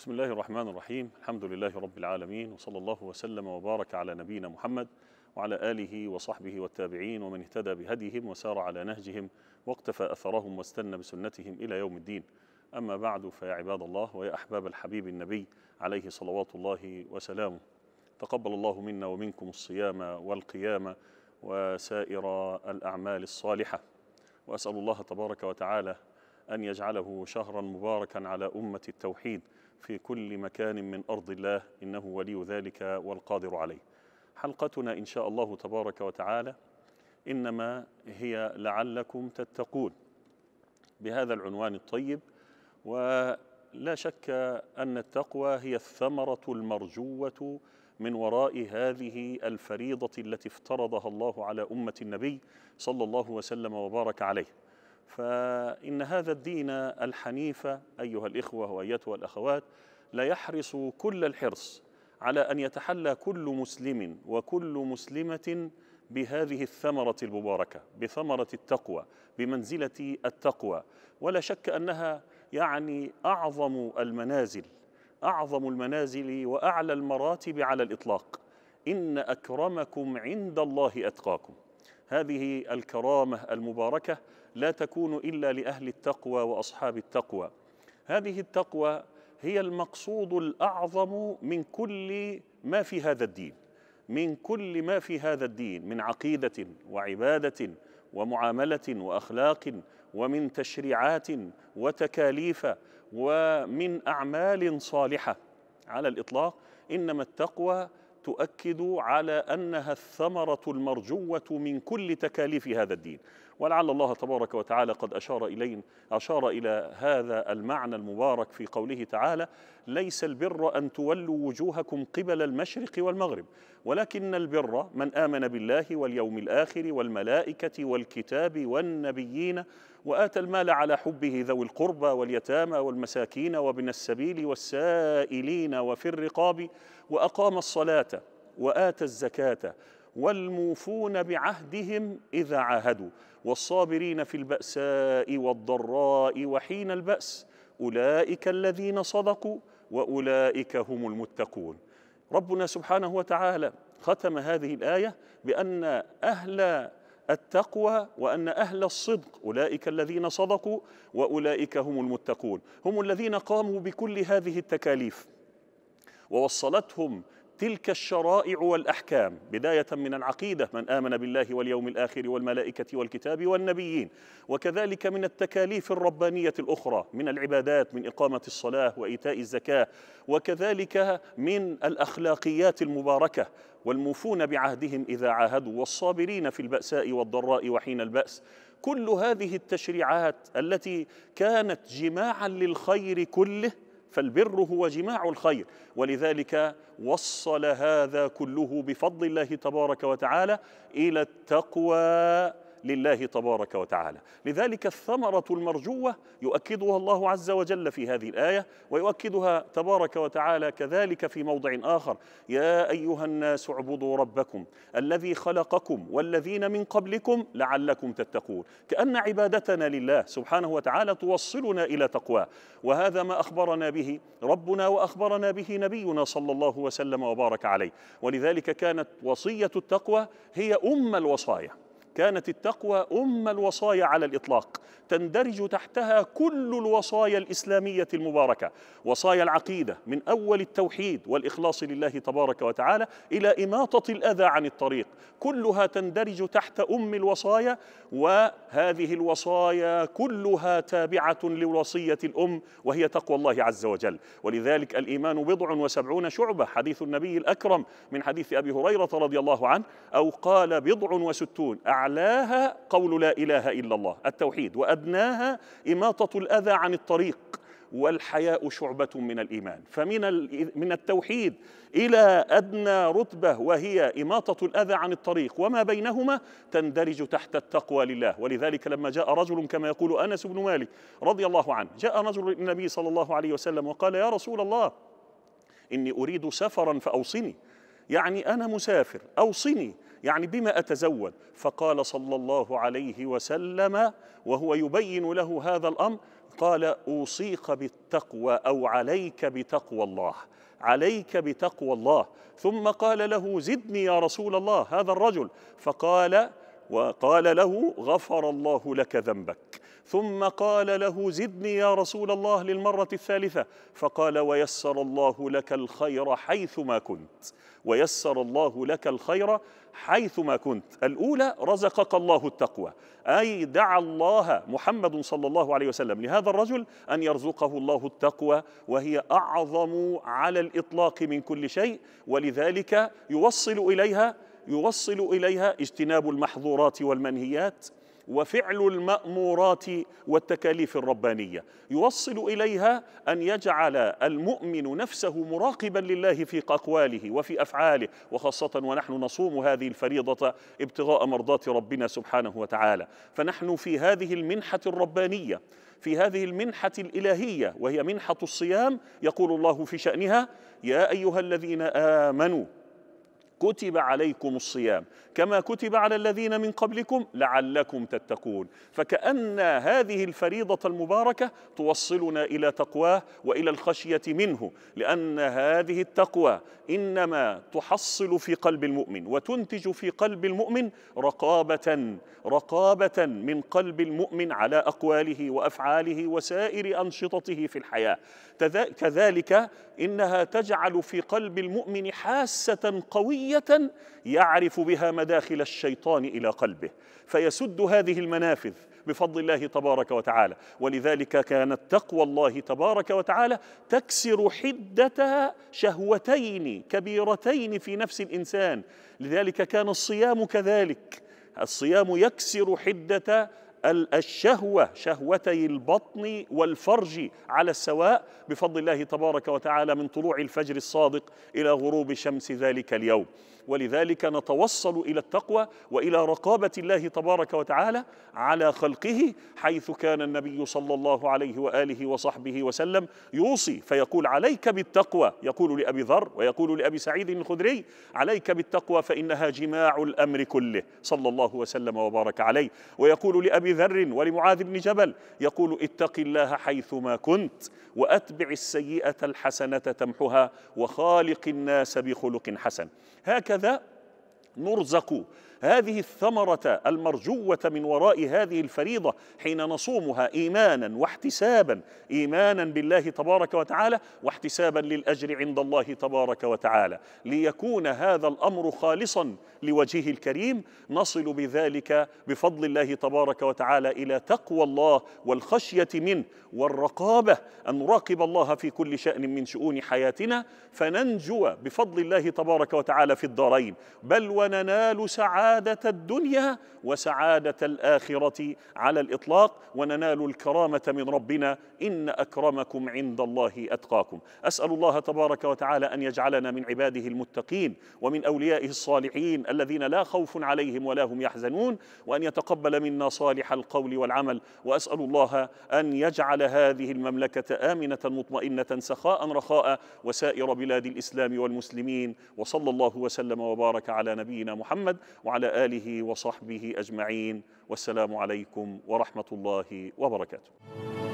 بسم الله الرحمن الرحيم الحمد لله رب العالمين وصلى الله وسلم وبارك على نبينا محمد وعلى آله وصحبه والتابعين ومن اهتدى بهديهم وسار على نهجهم واقتفى أثرهم واستنى بسنتهم إلى يوم الدين أما بعد فيا عباد الله ويا أحباب الحبيب النبي عليه صلوات الله وسلامه تقبل الله منا ومنكم الصيام والقيام وسائر الأعمال الصالحة وأسأل الله تبارك وتعالى أن يجعله شهرا مباركا على أمة التوحيد في كل مكان من أرض الله إنه ولي ذلك والقادر عليه حلقتنا إن شاء الله تبارك وتعالى إنما هي لعلكم تتقون بهذا العنوان الطيب ولا شك أن التقوى هي الثمرة المرجوة من وراء هذه الفريضة التي افترضها الله على أمة النبي صلى الله وسلم وبارك عليه فإن هذا الدين الحنيف أيها الإخوة وأيتها الأخوات لا يحرص كل الحرص على أن يتحلى كل مسلم وكل مسلمة بهذه الثمرة المباركة بثمرة التقوى بمنزلة التقوى ولا شك أنها يعني أعظم المنازل أعظم المنازل وأعلى المراتب على الإطلاق إن أكرمكم عند الله أتقاكم هذه الكرامة المباركة لا تكون الا لاهل التقوى واصحاب التقوى هذه التقوى هي المقصود الاعظم من كل ما في هذا الدين من كل ما في هذا الدين من عقيده وعباده ومعامله واخلاق ومن تشريعات وتكاليف ومن اعمال صالحه على الاطلاق انما التقوى تؤكد على انها الثمره المرجوه من كل تكاليف هذا الدين ولعل الله تبارك وتعالى قد أشار إلينا أشار إلى هذا المعنى المبارك في قوله تعالى ليس البر أن تولوا وجوهكم قبل المشرق والمغرب ولكن البر من آمن بالله واليوم الآخر والملائكة والكتاب والنبيين وآتى المال على حبه ذوي القربى واليتامى والمساكين وابن السبيل والسائلين وفي الرقاب وأقام الصلاة وآتى الزكاة والموفون بعهدهم اذا عاهدوا والصابرين في الباساء والضراء وحين الباس اولئك الذين صدقوا واولئك هم المتقون ربنا سبحانه وتعالى ختم هذه الايه بان اهل التقوى وان اهل الصدق اولئك الذين صدقوا واولئك هم المتقون هم الذين قاموا بكل هذه التكاليف ووصلتهم تلك الشرائع والاحكام بدايه من العقيده من امن بالله واليوم الاخر والملائكه والكتاب والنبيين وكذلك من التكاليف الربانيه الاخرى من العبادات من اقامه الصلاه وايتاء الزكاه وكذلك من الاخلاقيات المباركه والموفون بعهدهم اذا عاهدوا والصابرين في الباساء والضراء وحين الباس كل هذه التشريعات التي كانت جماعا للخير كله فالبر هو جماع الخير ولذلك وصل هذا كله بفضل الله تبارك وتعالى الى التقوى لله تبارك وتعالى لذلك الثمرة المرجوة يؤكدها الله عز وجل في هذه الآية ويؤكدها تبارك وتعالى كذلك في موضع آخر يا أيها الناس اعبدوا ربكم الذي خلقكم والذين من قبلكم لعلكم تتقون كأن عبادتنا لله سبحانه وتعالى توصلنا إلى تقواه وهذا ما أخبرنا به ربنا وأخبرنا به نبينا صلى الله وسلم وبارك عليه ولذلك كانت وصية التقوى هي أم الوصايا كانت التقوى ام الوصايا على الاطلاق تندرج تحتها كل الوصايا الاسلاميه المباركه وصايا العقيده من اول التوحيد والاخلاص لله تبارك وتعالى الى اماطه الاذى عن الطريق كلها تندرج تحت ام الوصايا وهذه الوصايا كلها تابعه لوصيه الام وهي تقوى الله عز وجل ولذلك الايمان بضع وسبعون شعبه حديث النبي الاكرم من حديث ابي هريره رضي الله عنه او قال بضع وستون اعلاها قول لا اله الا الله التوحيد وادناها اماطه الاذى عن الطريق والحياء شعبه من الايمان فمن من التوحيد الى ادنى رتبه وهي اماطه الاذى عن الطريق وما بينهما تندرج تحت التقوى لله ولذلك لما جاء رجل كما يقول انس بن مالك رضي الله عنه جاء رجل النبي صلى الله عليه وسلم وقال يا رسول الله اني اريد سفرا فاوصني يعني انا مسافر اوصني يعني بما أتزود فقال صلى الله عليه وسلم وهو يبين له هذا الأمر قال أوصيك بالتقوى أو عليك بتقوى الله عليك بتقوى الله ثم قال له زدني يا رسول الله هذا الرجل فقال وقال له غفر الله لك ذنبك ثم قال له زدني يا رسول الله للمره الثالثه فقال ويسر الله لك الخير حيثما كنت ويسر الله لك الخير حيثما كنت الاولى رزقك الله التقوى اي دعا الله محمد صلى الله عليه وسلم لهذا الرجل ان يرزقه الله التقوى وهي اعظم على الاطلاق من كل شيء ولذلك يوصل اليها يوصل اليها اجتناب المحظورات والمنهيات وفعل المامورات والتكاليف الربانيه يوصل اليها ان يجعل المؤمن نفسه مراقبا لله في اقواله وفي افعاله وخاصه ونحن نصوم هذه الفريضه ابتغاء مرضاه ربنا سبحانه وتعالى فنحن في هذه المنحه الربانيه في هذه المنحه الالهيه وهي منحه الصيام يقول الله في شانها يا ايها الذين امنوا كتب عليكم الصيام كما كتب على الذين من قبلكم لعلكم تتقون فكأن هذه الفريضة المباركة توصلنا إلى تقواه وإلى الخشية منه لأن هذه التقوى إنما تحصل في قلب المؤمن وتنتج في قلب المؤمن رقابة رقابة من قلب المؤمن على أقواله وأفعاله وسائر أنشطته في الحياة كذلك إنها تجعل في قلب المؤمن حاسة قوية خفيه يعرف بها مداخل الشيطان الى قلبه فيسد هذه المنافذ بفضل الله تبارك وتعالى ولذلك كانت تقوى الله تبارك وتعالى تكسر حده شهوتين كبيرتين في نفس الانسان لذلك كان الصيام كذلك الصيام يكسر حده الشهوة شهوتي البطن والفرج على السواء بفضل الله تبارك وتعالى من طلوع الفجر الصادق إلى غروب شمس ذلك اليوم ولذلك نتوصل إلى التقوى وإلى رقابة الله تبارك وتعالى على خلقه حيث كان النبي صلى الله عليه وآله وصحبه وسلم يوصي فيقول عليك بالتقوى يقول لأبي ذر ويقول لأبي سعيد الخدري عليك بالتقوى فإنها جماع الأمر كله صلى الله وسلم وبارك عليه ويقول لأبي أبي ذر ولمعاذ بن جبل يقول اتق الله حيثما كنت وأتبع السيئة الحسنة تمحها وخالق الناس بخلق حسن هكذا نرزق هذه الثمرة المرجوة من وراء هذه الفريضة حين نصومها إيمانا واحتسابا إيمانا بالله تبارك وتعالى واحتسابا للأجر عند الله تبارك وتعالى ليكون هذا الأمر خالصا لوجهه الكريم نصل بذلك بفضل الله تبارك وتعالى إلى تقوى الله والخشية منه والرقابة أن نراقب الله في كل شأن من شؤون حياتنا فننجو بفضل الله تبارك وتعالى في الدارين بل وننال سعادة سعاده الدنيا وسعاده الاخره على الاطلاق وننال الكرامه من ربنا ان اكرمكم عند الله اتقاكم اسال الله تبارك وتعالى ان يجعلنا من عباده المتقين ومن اوليائه الصالحين الذين لا خوف عليهم ولا هم يحزنون وان يتقبل منا صالح القول والعمل واسال الله ان يجعل هذه المملكه امنه مطمئنه سخاء رخاء وسائر بلاد الاسلام والمسلمين وصلى الله وسلم وبارك على نبينا محمد وعلى وعلى اله وصحبه اجمعين والسلام عليكم ورحمه الله وبركاته